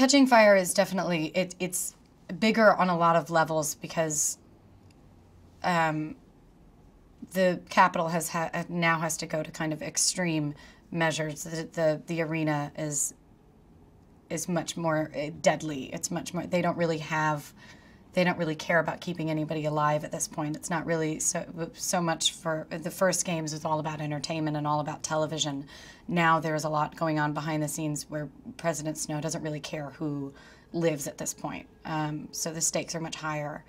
Catching Fire is definitely it, it's bigger on a lot of levels because um, the capital has ha- now has to go to kind of extreme measures. The, the the arena is is much more eh, deadly. It's much more. They don't really have they don't really care about keeping anybody alive at this point. It's not really so so much for the first games was all about entertainment and all about television. Now there's a lot going on behind the scenes where President Snow doesn't really care who lives at this point. Um, so the stakes are much higher.